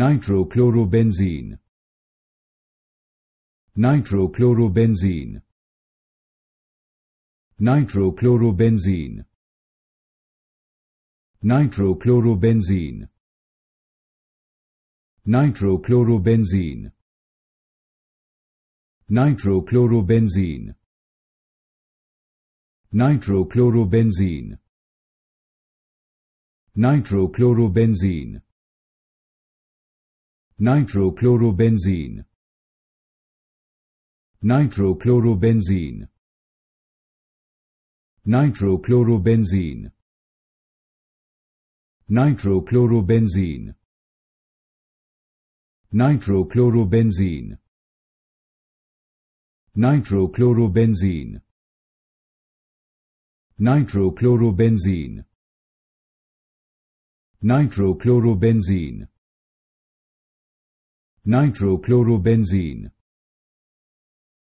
nitrochlorobenzene nitrochlorobenzene nitrochlorobenzene nitrochlorobenzene nitrochlorobenzene nitrochlorobenzene nitrochlorobenzene nitrochlorobenzene nitrochlorobenzene nitrochlorobenzene nitrochlorobenzene nitrochlorobenzene nitrochlorobenzene nitrochlorobenzene nitrochlorobenzene nitrochlorobenzene nitrochlorobenzene